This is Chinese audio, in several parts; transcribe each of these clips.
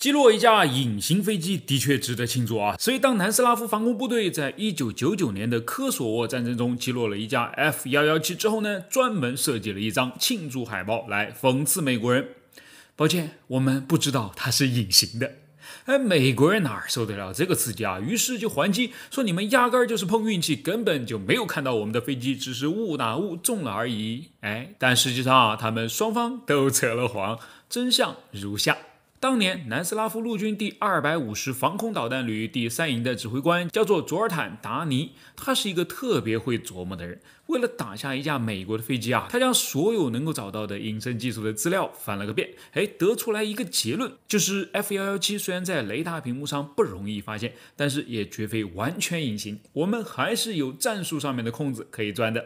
击落一架隐形飞机的确值得庆祝啊！所以，当南斯拉夫防空部队在1999年的科索沃战争中击落了一架 F-117 之后呢，专门设计了一张庆祝海报来讽刺美国人。抱歉，我们不知道它是隐形的。哎，美国人哪受得了这个刺激啊？于是就还击，说你们压根儿就是碰运气，根本就没有看到我们的飞机，只是误打误中了而已。哎，但实际上啊，他们双方都扯了谎，真相如下。当年南斯拉夫陆军第二百五十防空导弹旅第三营的指挥官叫做佐尔坦达尼，他是一个特别会琢磨的人。为了打下一架美国的飞机啊，他将所有能够找到的隐身技术的资料翻了个遍，哎，得出来一个结论，就是 F 幺幺七虽然在雷达屏幕上不容易发现，但是也绝非完全隐形，我们还是有战术上面的空子可以钻的。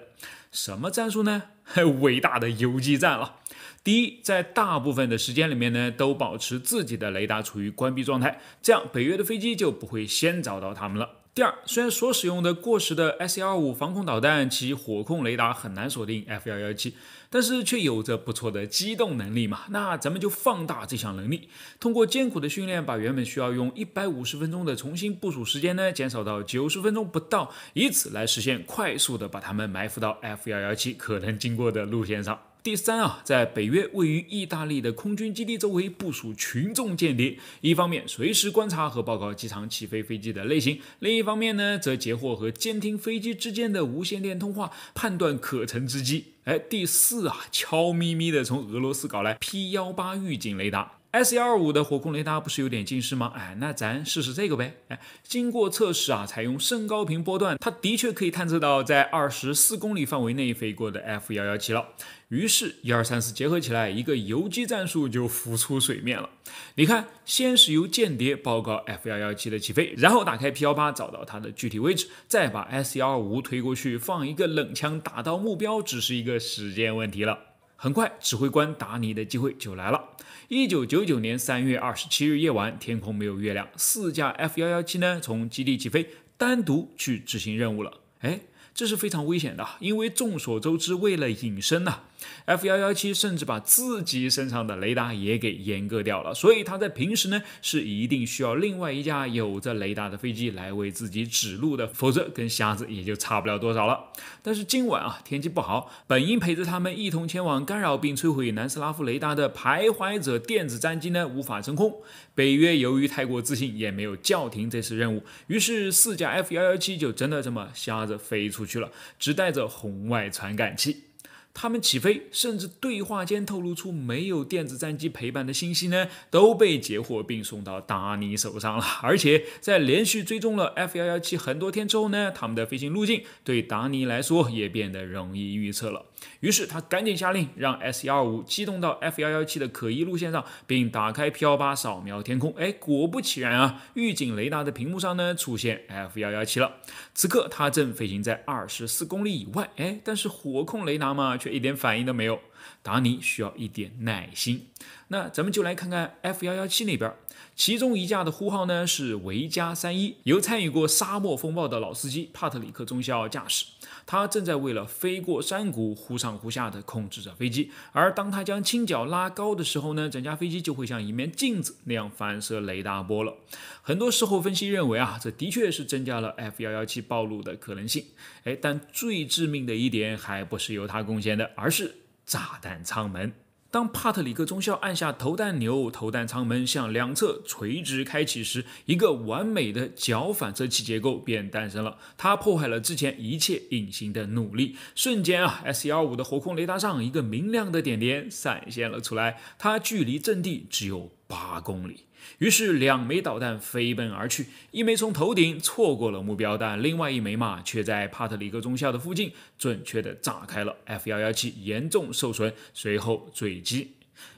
什么战术呢？嘿，伟大的游击战了。第一，在大部分的时间里面呢，都保持自己的雷达处于关闭状态，这样北约的飞机就不会先找到他们了。第二，虽然所使用的过时的 S 幺二五防空导弹其火控雷达很难锁定 F 幺幺七，但是却有着不错的机动能力嘛。那咱们就放大这项能力，通过艰苦的训练，把原本需要用一百五十分钟的重新部署时间呢，减少到九十分钟不到，以此来实现快速的把他们埋伏到 F 幺幺七可能经过的路线上。第三啊，在北约位于意大利的空军基地周围部署群众间谍，一方面随时观察和报告机场起飞飞机的类型，另一方面呢，则截获和监听飞机之间的无线电通话，判断可乘之机。哎，第四啊，悄咪咪的从俄罗斯搞来 P 幺八预警雷达。S 幺二五的火控雷达不是有点近视吗？哎，那咱试试这个呗。哎，经过测试啊，采用升高频波段，它的确可以探测到在二十四公里范围内飞过的 F 幺幺七了。于是，一二三四结合起来，一个游击战术就浮出水面了。你看，先是由间谍报告 F 幺幺七的起飞，然后打开 P 幺八找到它的具体位置，再把 S 幺二五推过去，放一个冷枪打到目标，只是一个时间问题了。很快，指挥官达尼的机会就来了。一九九九年三月二十七日夜晚，天空没有月亮，四架 F 幺幺七呢从基地起飞，单独去执行任务了。哎，这是非常危险的，因为众所周知，为了隐身呢。F- 幺幺七甚至把自己身上的雷达也给阉割掉了，所以他在平时呢是一定需要另外一架有着雷达的飞机来为自己指路的，否则跟瞎子也就差不了多少了。但是今晚啊天气不好，本应陪着他们一同前往干扰并摧毁南斯拉夫雷达的徘徊者电子战机呢无法升空，北约由于太过自信也没有叫停这次任务，于是四架 F- 幺幺七就真的这么瞎子飞出去了，只带着红外传感器。他们起飞，甚至对话间透露出没有电子战机陪伴的信息呢，都被截获并送到达尼手上了。而且在连续追踪了 F 幺幺七很多天之后呢，他们的飞行路径对达尼来说也变得容易预测了。于是他赶紧下令，让 S 幺二五机动到 F 幺幺七的可疑路线上，并打开 P 幺八扫描天空。哎，果不其然啊，预警雷达的屏幕上呢出现 F 幺幺七了。此刻它正飞行在二十四公里以外。哎，但是火控雷达嘛，却一点反应都没有。达尼需要一点耐心。那咱们就来看看 F 幺幺七那边，其中一架的呼号呢是维加三一，由参与过沙漠风暴的老司机帕特里克中校驾驶。他正在为了飞过山谷，忽上忽下的控制着飞机。而当他将倾角拉高的时候呢，整架飞机就会像一面镜子那样反射雷达波了。很多事后分析认为啊，这的确是增加了 F 幺幺七暴露的可能性。哎，但最致命的一点还不是由他贡献的，而是。炸弹舱门。当帕特里克中校按下投弹钮，投弹舱门向两侧垂直开启时，一个完美的角反射器结构便诞生了。它破坏了之前一切隐形的努力。瞬间啊，S 幺五的火控雷达上一个明亮的点点闪现了出来。它距离阵地只有。八公里，于是两枚导弹飞奔而去，一枚从头顶错过了目标，但另外一枚嘛，却在帕特里克中校的附近准确的炸开了。F 幺幺七严重受损，随后坠机。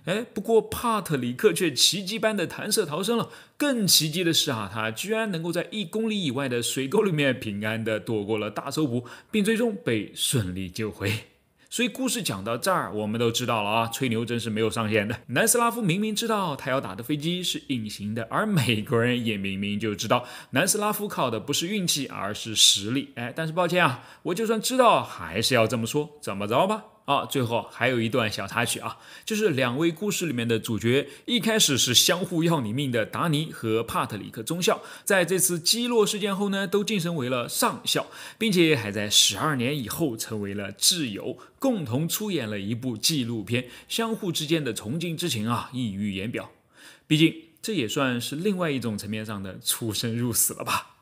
哎，不过帕特里克却奇迹般的弹射逃生了。更奇迹的是啊，他居然能够在一公里以外的水沟里面平安的躲过了大搜捕，并最终被顺利救回。所以故事讲到这儿，我们都知道了啊，吹牛真是没有上限的。南斯拉夫明明知道他要打的飞机是隐形的，而美国人也明明就知道南斯拉夫靠的不是运气，而是实力。哎，但是抱歉啊，我就算知道，还是要这么说，怎么着吧？啊，最后还有一段小插曲啊，就是两位故事里面的主角，一开始是相互要你命的达尼和帕特里克中校，在这次击落事件后呢，都晋升为了上校，并且还在十二年以后成为了挚友，共同出演了一部纪录片，相互之间的崇敬之情啊，溢于言表。毕竟这也算是另外一种层面上的出生入死了吧。